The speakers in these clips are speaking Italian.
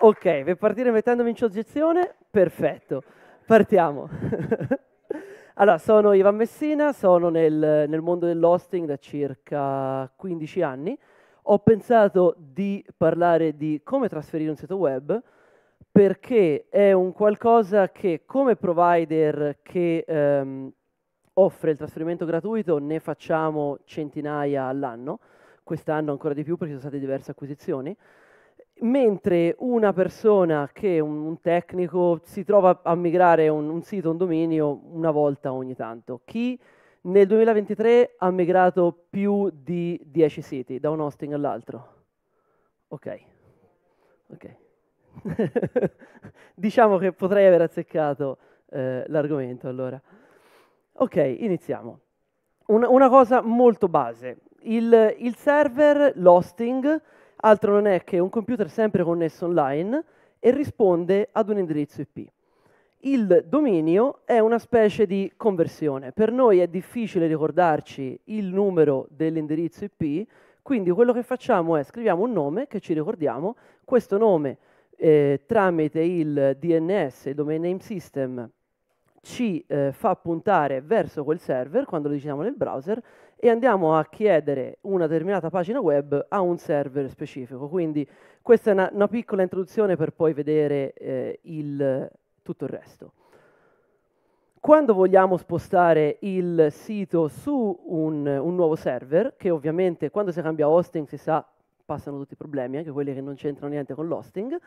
Ok, per partire mettendomi in soggezione, perfetto. Partiamo. allora, sono Ivan Messina, sono nel, nel mondo dell'hosting da circa 15 anni. Ho pensato di parlare di come trasferire un sito web perché è un qualcosa che come provider che ehm, offre il trasferimento gratuito ne facciamo centinaia all'anno, quest'anno ancora di più perché ci sono state diverse acquisizioni mentre una persona che un, un tecnico si trova a migrare un, un, sito, un dominio una volta ogni tanto. Chi nel 2023 ha migrato più di 10 siti da un hosting all'altro? Ok, ok. diciamo che potrei aver azzeccato eh, l'argomento allora. Ok, iniziamo. Un, una cosa molto base. Il, il server, l'hosting, altro non è che un computer sempre connesso online e risponde ad un indirizzo IP. Il dominio è una specie di conversione. Per noi è difficile ricordarci il numero dell'indirizzo IP, quindi quello che facciamo è scriviamo un nome che ci ricordiamo, questo nome eh, tramite il DNS, il Domain Name System, ci eh, fa puntare verso quel server quando lo diciamo nel browser e andiamo a chiedere una determinata pagina web a un server specifico. Quindi questa è una, una piccola introduzione per poi vedere eh, il, tutto il resto. Quando vogliamo spostare il sito su un, un nuovo server, che ovviamente quando si cambia hosting si sa passano tutti i problemi, anche quelli che non c'entrano niente con l'hosting,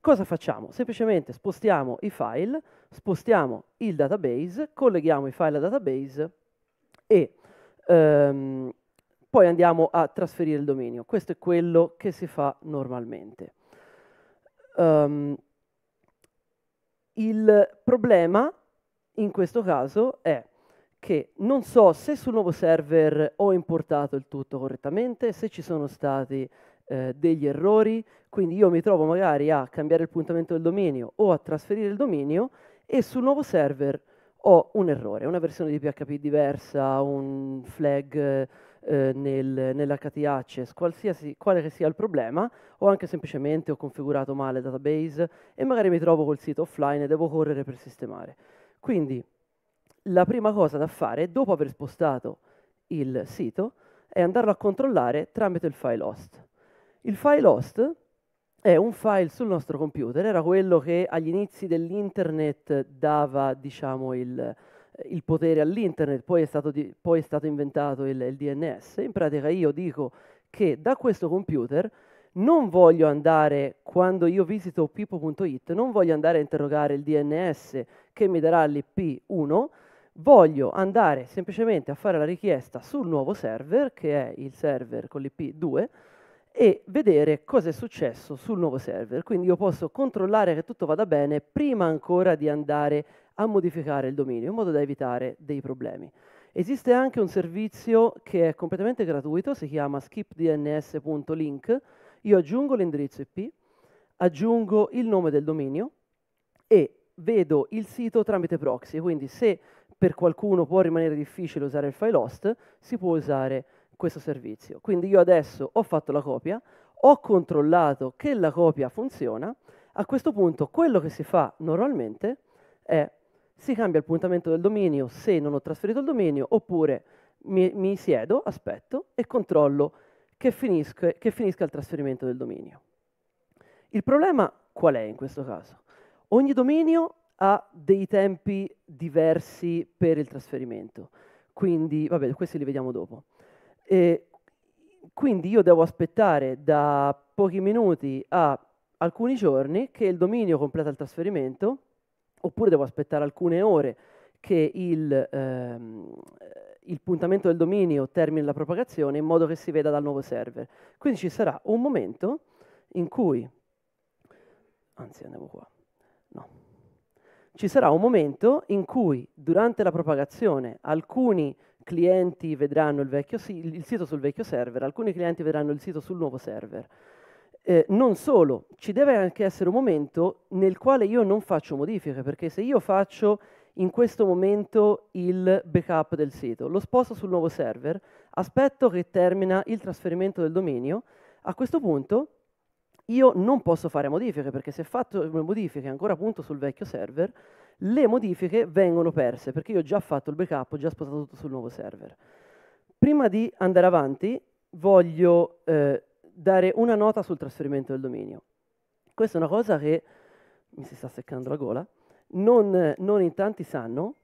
Cosa facciamo? Semplicemente spostiamo i file, spostiamo il database, colleghiamo i file al database e ehm, poi andiamo a trasferire il dominio. Questo è quello che si fa normalmente. Um, il problema in questo caso è che non so se sul nuovo server ho importato il tutto correttamente, se ci sono stati eh, degli errori, quindi io mi trovo magari a cambiare il puntamento del dominio o a trasferire il dominio e sul nuovo server ho un errore, una versione di PHP diversa, un flag eh, nel, nell'HTH, qualsiasi, quale che sia il problema, o anche semplicemente ho configurato male il database e magari mi trovo col sito offline e devo correre per sistemare. Quindi la prima cosa da fare, dopo aver spostato il sito, è andarlo a controllare tramite il file host. Il file host è un file sul nostro computer, era quello che agli inizi dell'internet dava diciamo, il, il potere all'internet, poi è stato, di, poi è stato inventato il, il DNS. In pratica io dico che da questo computer non voglio andare, quando io visito pipo.it, non voglio andare a interrogare il DNS che mi darà l'IP1, voglio andare semplicemente a fare la richiesta sul nuovo server, che è il server con l'IP2, e vedere cosa è successo sul nuovo server. Quindi io posso controllare che tutto vada bene prima ancora di andare a modificare il dominio, in modo da evitare dei problemi. Esiste anche un servizio che è completamente gratuito, si chiama skipdns.link. Io aggiungo l'indirizzo IP, aggiungo il nome del dominio e vedo il sito tramite proxy, quindi se per qualcuno può rimanere difficile usare il file host, si può usare questo servizio. Quindi io adesso ho fatto la copia, ho controllato che la copia funziona, a questo punto quello che si fa normalmente è si cambia il puntamento del dominio se non ho trasferito il dominio, oppure mi, mi siedo, aspetto e controllo che finisca, che finisca il trasferimento del dominio. Il problema qual è in questo caso? Ogni dominio ha dei tempi diversi per il trasferimento, quindi vabbè, questi li vediamo dopo. E quindi io devo aspettare da pochi minuti a alcuni giorni che il dominio completa il trasferimento, oppure devo aspettare alcune ore che il, ehm, il puntamento del dominio termini la propagazione in modo che si veda dal nuovo server. Quindi ci sarà un momento in cui, anzi andiamo qua, ci sarà un momento in cui durante la propagazione alcuni clienti vedranno il, vecchio, il sito sul vecchio server, alcuni clienti vedranno il sito sul nuovo server. Eh, non solo, ci deve anche essere un momento nel quale io non faccio modifiche, perché se io faccio in questo momento il backup del sito, lo sposto sul nuovo server, aspetto che termina il trasferimento del dominio, a questo punto io non posso fare modifiche, perché se fatto le modifiche ancora appunto sul vecchio server, le modifiche vengono perse, perché io ho già fatto il backup, ho già spostato tutto sul nuovo server. Prima di andare avanti, voglio eh, dare una nota sul trasferimento del dominio. Questa è una cosa che mi si sta seccando la gola, non, non in tanti sanno,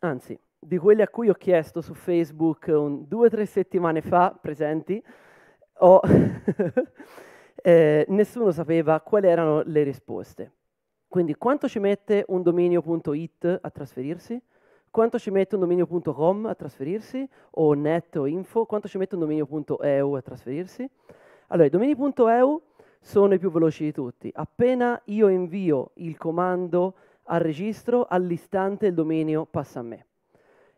anzi, di quelli a cui ho chiesto su Facebook un, due o tre settimane fa, presenti, o eh, nessuno sapeva quali erano le risposte. Quindi quanto ci mette un dominio.it a trasferirsi? Quanto ci mette un dominio.com a trasferirsi? O net o info? Quanto ci mette un dominio.eu a trasferirsi? Allora, i domini.eu sono i più veloci di tutti. Appena io invio il comando al registro, all'istante il dominio passa a me.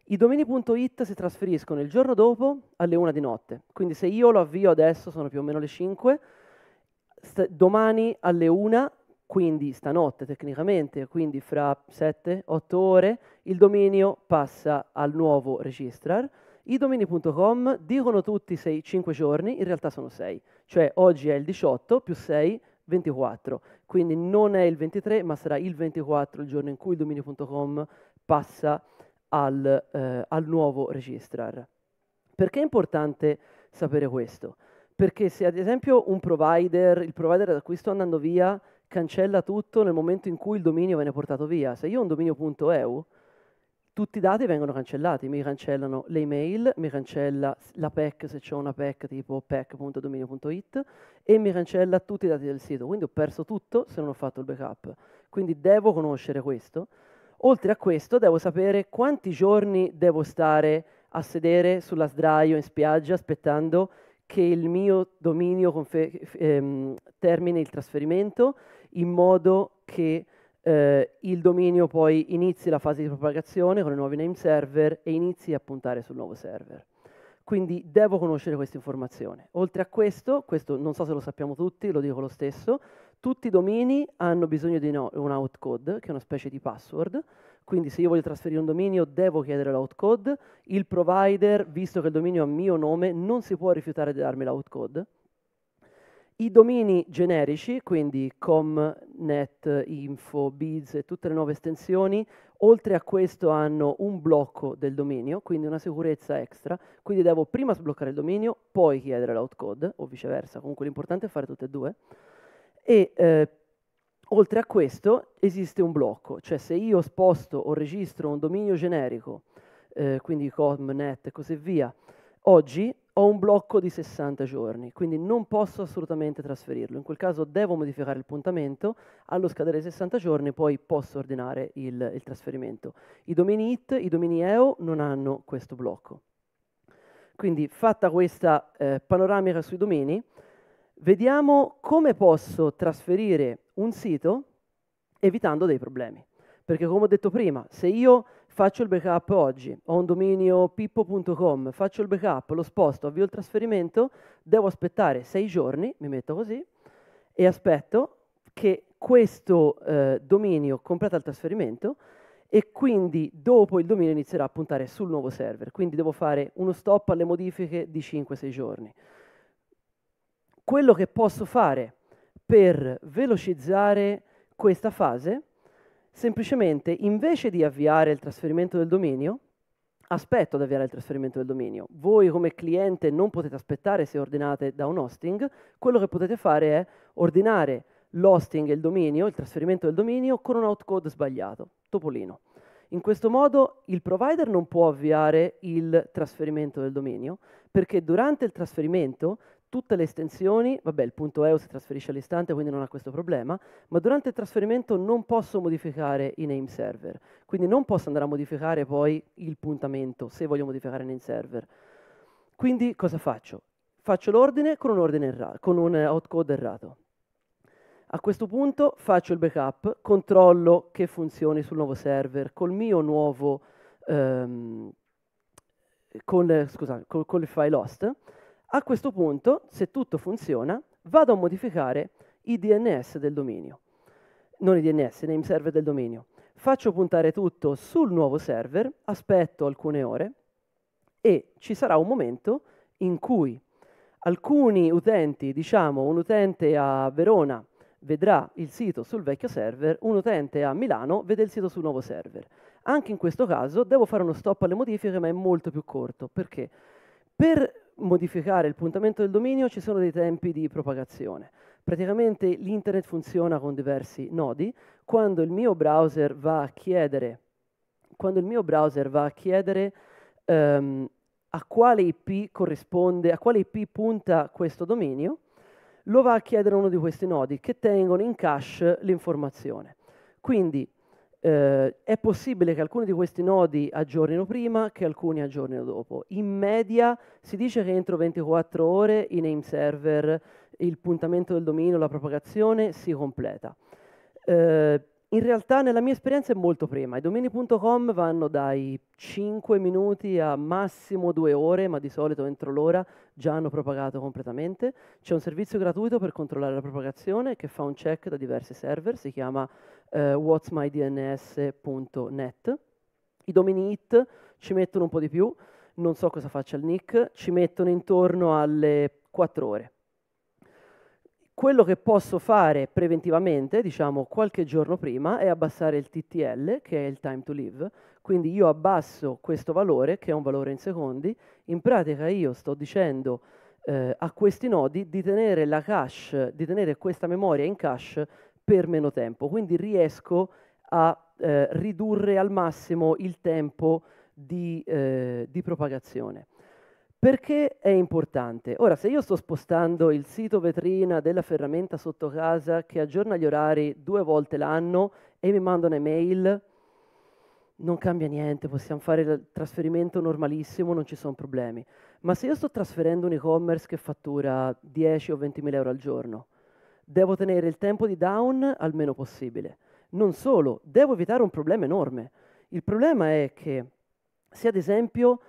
I domini.it si trasferiscono il giorno dopo alle 1 di notte, quindi se io lo avvio adesso sono più o meno le 5, st- domani alle 1, quindi stanotte tecnicamente, quindi fra 7-8 ore, il dominio passa al nuovo registrar. I domini.com dicono tutti 6, 5 giorni, in realtà sono 6, cioè oggi è il 18 più 6, 24, quindi non è il 23 ma sarà il 24 il giorno in cui il domini.com passa al al, eh, al nuovo registrar. Perché è importante sapere questo? Perché se ad esempio un provider, il provider da cui sto andando via, cancella tutto nel momento in cui il dominio viene portato via, se io ho un dominio.eu, tutti i dati vengono cancellati, mi cancellano le email, mi cancella la PEC se c'è una PEC tipo pec.dominio.it e mi cancella tutti i dati del sito, quindi ho perso tutto se non ho fatto il backup. Quindi devo conoscere questo Oltre a questo devo sapere quanti giorni devo stare a sedere sulla sdraio in spiaggia aspettando che il mio dominio confe- ehm, termini il trasferimento in modo che eh, il dominio poi inizi la fase di propagazione con i nuovi name server e inizi a puntare sul nuovo server. Quindi devo conoscere questa informazione. Oltre a questo, questo non so se lo sappiamo tutti, lo dico lo stesso, tutti i domini hanno bisogno di un outcode, che è una specie di password, quindi se io voglio trasferire un dominio devo chiedere l'outcode, il provider, visto che il dominio ha mio nome, non si può rifiutare di darmi l'outcode. I domini generici, quindi com, net, info, biz e tutte le nuove estensioni, oltre a questo hanno un blocco del dominio, quindi una sicurezza extra, quindi devo prima sbloccare il dominio, poi chiedere l'outcode o viceversa, comunque l'importante è fare tutte e due. E eh, oltre a questo esiste un blocco, cioè se io sposto o registro un dominio generico, eh, quindi com.net e così via, oggi ho un blocco di 60 giorni, quindi non posso assolutamente trasferirlo. In quel caso devo modificare il puntamento, allo scadere i 60 giorni poi posso ordinare il, il trasferimento. I domini IT, i domini EO non hanno questo blocco. Quindi fatta questa eh, panoramica sui domini, Vediamo come posso trasferire un sito evitando dei problemi. Perché come ho detto prima, se io faccio il backup oggi, ho un dominio pippo.com, faccio il backup, lo sposto, avvio il trasferimento, devo aspettare sei giorni, mi metto così, e aspetto che questo eh, dominio completa il trasferimento e quindi dopo il dominio inizierà a puntare sul nuovo server. Quindi devo fare uno stop alle modifiche di 5-6 giorni quello che posso fare per velocizzare questa fase, semplicemente invece di avviare il trasferimento del dominio, aspetto ad avviare il trasferimento del dominio. Voi come cliente non potete aspettare se ordinate da un hosting, quello che potete fare è ordinare l'hosting e il dominio, il trasferimento del dominio con un outcode sbagliato, topolino. In questo modo il provider non può avviare il trasferimento del dominio perché durante il trasferimento tutte le estensioni, vabbè il punto .eu si trasferisce all'istante quindi non ha questo problema, ma durante il trasferimento non posso modificare i name server, quindi non posso andare a modificare poi il puntamento se voglio modificare il name server. Quindi cosa faccio? Faccio l'ordine con un, ordine errato, con un eh, outcode errato. A questo punto faccio il backup, controllo che funzioni sul nuovo server col mio nuovo, ehm, con, eh, scusate, col, col file host, a questo punto, se tutto funziona, vado a modificare i DNS del dominio. Non i DNS, i name server del dominio. Faccio puntare tutto sul nuovo server, aspetto alcune ore e ci sarà un momento in cui alcuni utenti, diciamo un utente a Verona vedrà il sito sul vecchio server, un utente a Milano vede il sito sul nuovo server. Anche in questo caso devo fare uno stop alle modifiche, ma è molto più corto. Perché? Per modificare il puntamento del dominio ci sono dei tempi di propagazione. Praticamente l'internet funziona con diversi nodi. Quando il mio browser va a chiedere, va a, chiedere um, a quale IP corrisponde, a quale IP punta questo dominio, lo va a chiedere uno di questi nodi che tengono in cache l'informazione. Quindi eh, è possibile che alcuni di questi nodi aggiornino prima, che alcuni aggiornino dopo. In media si dice che entro 24 ore i name server, il puntamento del dominio, la propagazione si completa. Eh, in realtà nella mia esperienza è molto prima, i domini.com vanno dai 5 minuti a massimo 2 ore, ma di solito entro l'ora già hanno propagato completamente. C'è un servizio gratuito per controllare la propagazione che fa un check da diversi server, si chiama eh, whatsmydns.net. I domini hit ci mettono un po' di più, non so cosa faccia il NIC, ci mettono intorno alle 4 ore quello che posso fare preventivamente, diciamo qualche giorno prima, è abbassare il TTL, che è il time to live, quindi io abbasso questo valore, che è un valore in secondi, in pratica io sto dicendo eh, a questi nodi di tenere la cache, di tenere questa memoria in cache per meno tempo, quindi riesco a eh, ridurre al massimo il tempo di, eh, di propagazione. Perché è importante? Ora, se io sto spostando il sito vetrina della ferramenta sotto casa che aggiorna gli orari due volte l'anno e mi manda un'email, non cambia niente, possiamo fare il trasferimento normalissimo, non ci sono problemi. Ma se io sto trasferendo un e-commerce che fattura 10 o 20 mila euro al giorno, devo tenere il tempo di down al meno possibile. Non solo, devo evitare un problema enorme. Il problema è che se ad esempio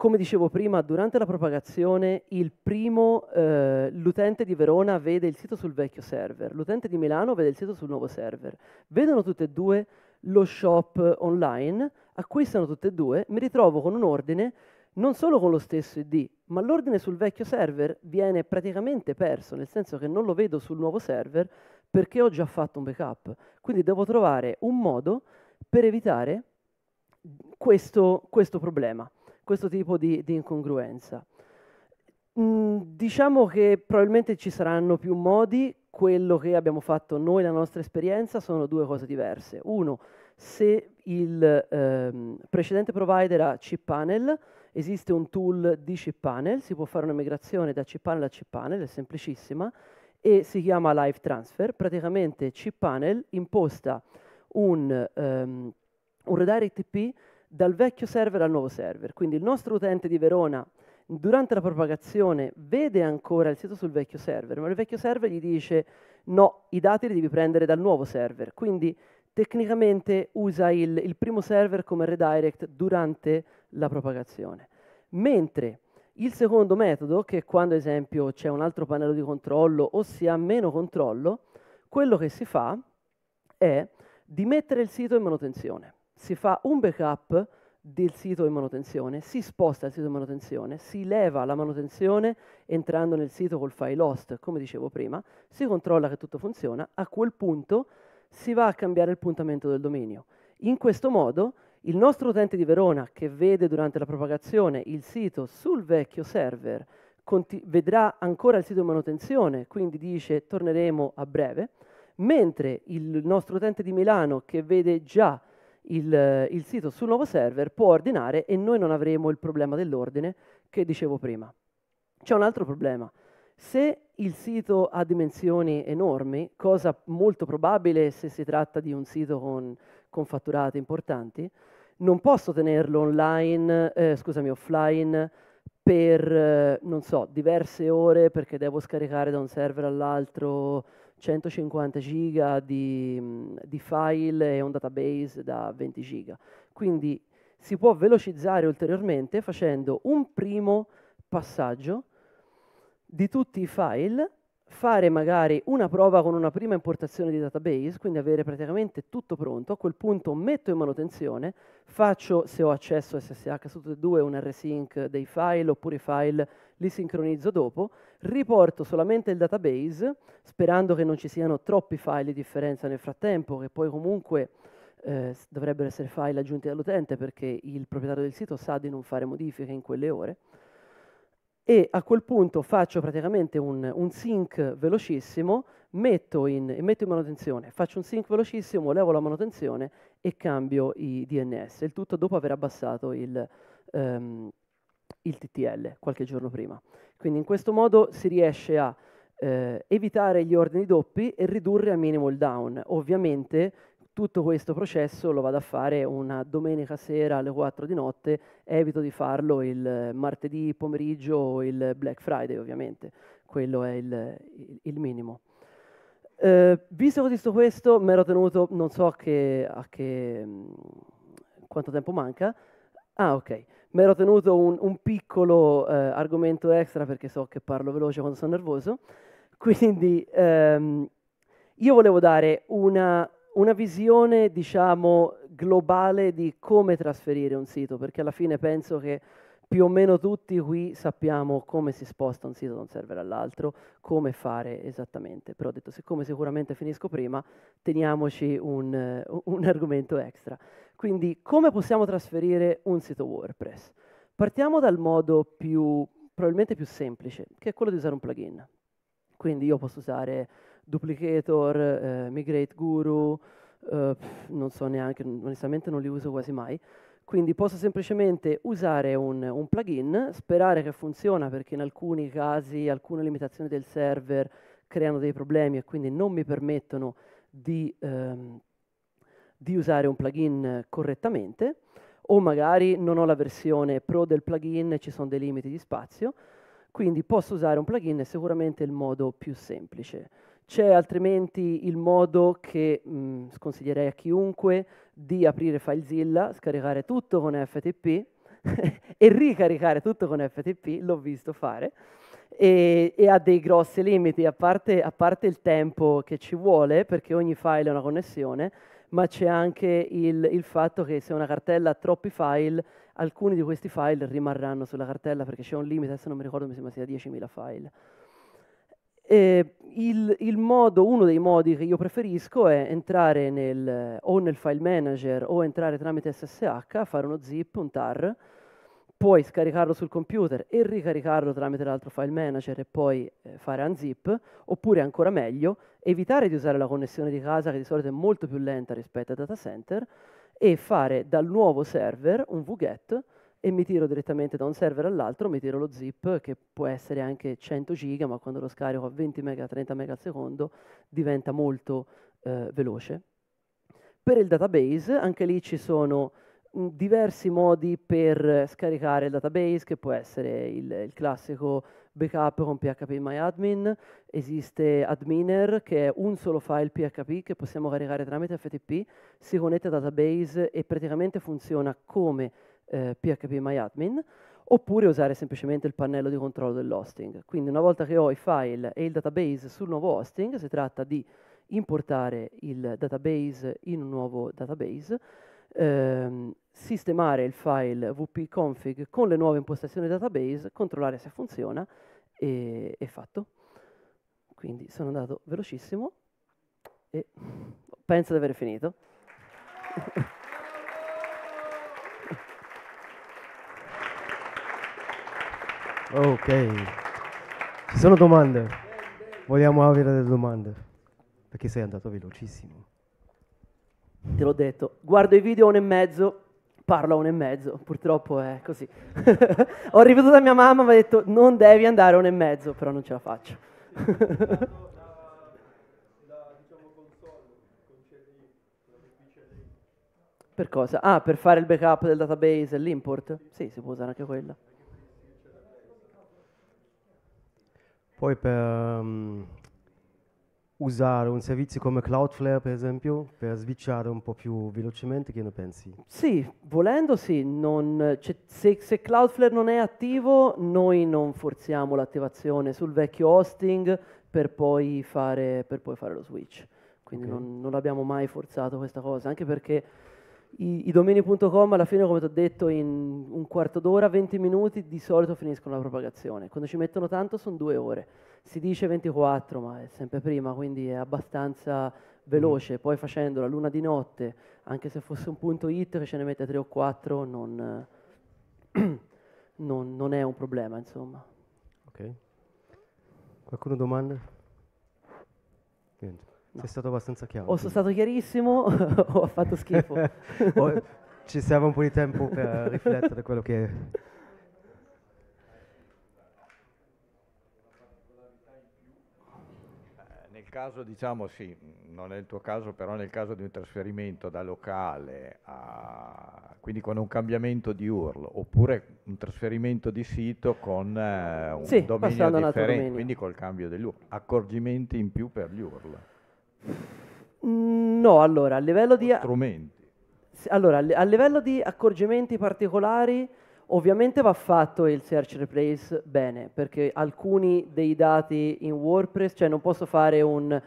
come dicevo prima, durante la propagazione primo, eh, l'utente di Verona vede il sito sul vecchio server, l'utente di Milano vede il sito sul nuovo server. Vedono tutte e due lo shop online, acquistano tutte e due, mi ritrovo con un ordine non solo con lo stesso ID, ma l'ordine sul vecchio server viene praticamente perso, nel senso che non lo vedo sul nuovo server perché ho già fatto un backup. Quindi devo trovare un modo per evitare questo, questo problema questo tipo di, di incongruenza. Mm, diciamo che probabilmente ci saranno più modi, quello che abbiamo fatto noi, la nostra esperienza, sono due cose diverse. Uno, se il ehm, precedente provider ha cPanel, esiste un tool di cPanel, si può fare una migrazione da cPanel a cPanel, è semplicissima, e si chiama Live Transfer. Praticamente cPanel imposta un, ehm, un redirect IP dal vecchio server al nuovo server. Quindi il nostro utente di Verona durante la propagazione vede ancora il sito sul vecchio server, ma il vecchio server gli dice no, i dati li devi prendere dal nuovo server. Quindi tecnicamente usa il, il primo server come redirect durante la propagazione. Mentre il secondo metodo, che è quando ad esempio c'è un altro pannello di controllo o si ha meno controllo, quello che si fa è di mettere il sito in manutenzione si fa un backup del sito in manutenzione, si sposta il sito in manutenzione, si leva la manutenzione entrando nel sito col file host, come dicevo prima, si controlla che tutto funziona, a quel punto si va a cambiare il puntamento del dominio. In questo modo il nostro utente di Verona che vede durante la propagazione il sito sul vecchio server vedrà ancora il sito in manutenzione, quindi dice torneremo a breve, mentre il nostro utente di Milano che vede già il, il sito sul nuovo server può ordinare e noi non avremo il problema dell'ordine che dicevo prima. C'è un altro problema. Se il sito ha dimensioni enormi, cosa molto probabile se si tratta di un sito con, con fatturate importanti, non posso tenerlo online, eh, scusami, offline per, eh, non so, diverse ore perché devo scaricare da un server all'altro 150 giga di, di file e un database da 20 giga. Quindi si può velocizzare ulteriormente facendo un primo passaggio di tutti i file, fare magari una prova con una prima importazione di database, quindi avere praticamente tutto pronto, a quel punto metto in manutenzione, faccio, se ho accesso a SSH su tutte e due, un rsync dei file oppure i file li sincronizzo dopo, riporto solamente il database, sperando che non ci siano troppi file di differenza nel frattempo, che poi comunque eh, dovrebbero essere file aggiunti dall'utente perché il proprietario del sito sa di non fare modifiche in quelle ore. E a quel punto faccio praticamente un, un sync velocissimo, metto in, metto in, manutenzione, faccio un sync velocissimo, levo la manutenzione e cambio i DNS. Il tutto dopo aver abbassato il, um, il TTL qualche giorno prima. Quindi in questo modo si riesce a eh, evitare gli ordini doppi e ridurre al minimo il down. Ovviamente tutto questo processo lo vado a fare una domenica sera alle 4 di notte, evito di farlo il martedì pomeriggio o il Black Friday ovviamente, quello è il, il, il minimo. Eh, visto che ho visto questo mi ero tenuto, non so che, a che, mm, quanto tempo manca, ah ok, mi ero tenuto un, un piccolo eh, argomento extra perché so che parlo veloce quando sono nervoso, quindi ehm, io volevo dare una, una visione, diciamo, globale di come trasferire un sito, perché alla fine penso che più o meno tutti qui sappiamo come si sposta un sito da un server all'altro, come fare esattamente, però ho detto siccome sicuramente finisco prima, teniamoci un, eh, un argomento extra. Quindi come possiamo trasferire un sito WordPress? Partiamo dal modo più, probabilmente più semplice, che è quello di usare un plugin. Quindi io posso usare Duplicator, eh, Migrate Guru, eh, non so neanche, onestamente non li uso quasi mai, quindi posso semplicemente usare un, un, plugin, sperare che funziona perché in alcuni casi alcune limitazioni del server creano dei problemi e quindi non mi permettono di, ehm, di usare un plugin correttamente o magari non ho la versione pro del plugin, e ci sono dei limiti di spazio, quindi posso usare un plugin, è sicuramente il modo più semplice. C'è altrimenti il modo che mh, mm, sconsiglierei a chiunque di aprire FileZilla, scaricare tutto con FTP e ricaricare tutto con FTP, l'ho visto fare, e, e ha dei grossi limiti, a parte, a parte, il tempo che ci vuole, perché ogni file è una connessione, ma c'è anche il, il fatto che se una cartella ha troppi file, alcuni di questi file rimarranno sulla cartella perché c'è un limite, adesso non mi ricordo, mi sembra sia 10.000 file. Eh, il, il modo, uno dei modi che io preferisco è entrare nel, o nel file manager o entrare tramite SSH, fare uno zip, un tar, poi scaricarlo sul computer e ricaricarlo tramite l'altro file manager e poi eh, fare unzip, oppure ancora meglio, evitare di usare la connessione di casa che di solito è molto più lenta rispetto al data center e fare dal nuovo server un VGET e mi tiro direttamente da un server all'altro, mi tiro lo zip che può essere anche 100 giga, ma quando lo scarico a 20 mega, 30 mega al secondo diventa molto eh, veloce. Per il database, anche lì ci sono mm, diversi modi per scaricare il database, che può essere il, il classico backup con PHP MyAdmin, esiste Adminer che è un solo file PHP che possiamo caricare tramite FTP, si connette al database e praticamente funziona come eh, PHP MyAdmin, oppure usare semplicemente il pannello di controllo dell'hosting. Quindi una volta che ho i file e il database sul nuovo hosting, si tratta di importare il database in un nuovo database, ehm, sistemare il file wp-config con le nuove impostazioni database, controllare se funziona e, è fatto. Quindi sono andato velocissimo e penso di aver finito. Applausi Ok, ci sono domande? Vogliamo avere delle domande? Perché sei andato velocissimo. Te l'ho detto, guardo i video a un e mezzo, parlo a un e mezzo, purtroppo è così. Ho ripetuto a mia mamma, mi ha detto non devi andare a un e mezzo, però non ce la faccio. per cosa? Ah, per fare il backup del database e l'import? Sì, si può usare anche quella. Poi per um, usare un servizio come Cloudflare, per esempio, per switchare un po' più velocemente, che ne pensi? Sì, volendo sì. Non, cioè, se, se, Cloudflare non è attivo, noi non forziamo l'attivazione sul vecchio hosting per poi fare, per poi fare lo switch. Quindi okay. non, non abbiamo mai forzato questa cosa, anche perché i, i domini.com alla fine, come ti ho detto, in un quarto d'ora, 20 minuti, di solito finiscono la propagazione. Quando ci mettono tanto sono due ore. Si dice 24, ma è sempre prima, quindi è abbastanza veloce. Mm. Poi facendo la luna di notte, anche se fosse un punto hit che ce ne mette tre o quattro, non, non, non è un problema, insomma. Ok. Qualcuno domanda? Niente. No. Sei stato abbastanza chiaro. O sono stato chiarissimo o ho fatto schifo. o, ci serve un po' di tempo per riflettere quello che... Eh, nel caso, diciamo sì, non è il tuo caso, però nel caso di un trasferimento da locale a... quindi con un cambiamento di URL, oppure un trasferimento di sito con eh, un sì, dominio differente, dominio. quindi col cambio dell'URL. Accorgimenti in più per gli URL. Mm, no, allora, a livello di... Strumenti. Allora, a livello di accorgimenti particolari, ovviamente va fatto il search replace bene, perché alcuni dei dati in WordPress, cioè non posso fare un...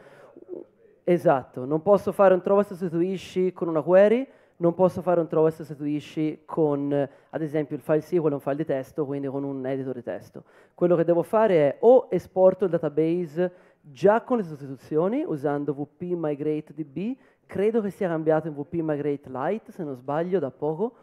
Esatto, non posso fare un trova sostituisci con una query, non posso fare un trova sostituisci con, ad esempio, il file SQL un file di testo, quindi con un editor di testo. Quello che devo fare è o esporto il database già con le sostituzioni, usando WP Migrate DB, credo che sia cambiato in WP Migrate Lite, se non sbaglio, da poco,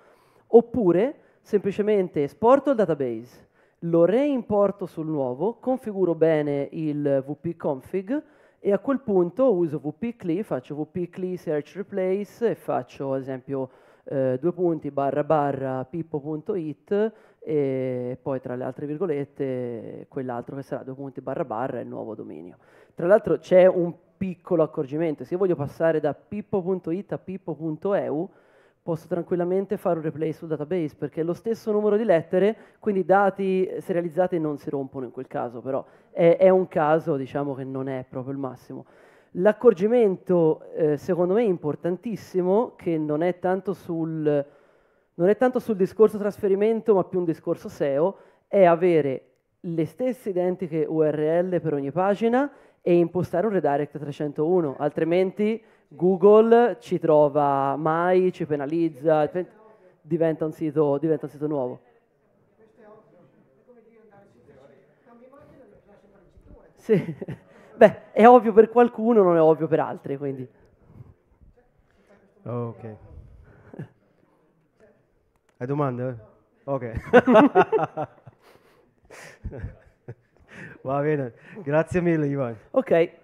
oppure semplicemente esporto il database, lo reimporto sul nuovo, configuro bene il WP config e a quel punto uso WP CLI, faccio WP CLI search replace e faccio ad esempio eh, due punti barra barra pippo.it e poi tra le altre virgolette quell'altro che sarà due barra barra è il nuovo dominio. Tra l'altro c'è un piccolo accorgimento, se io voglio passare da pippo.it a pippo.eu posso tranquillamente fare un replay sul database perché è lo stesso numero di lettere, quindi i dati serializzati non si rompono in quel caso, però è, è un caso diciamo che non è proprio il massimo. L'accorgimento eh, secondo me è importantissimo che non è tanto sul non è tanto sul discorso trasferimento, ma più un discorso SEO, è avere le stesse identiche URL per ogni pagina e impostare un redirect 301, altrimenti Google ci trova mai, ci penalizza, diventa un sito, diventa un sito nuovo. Sì. Beh, è ovvio per qualcuno, non è ovvio per altri, quindi. Ok. Hai domande? Ok. Va bene, grazie mille Ivan. Ok,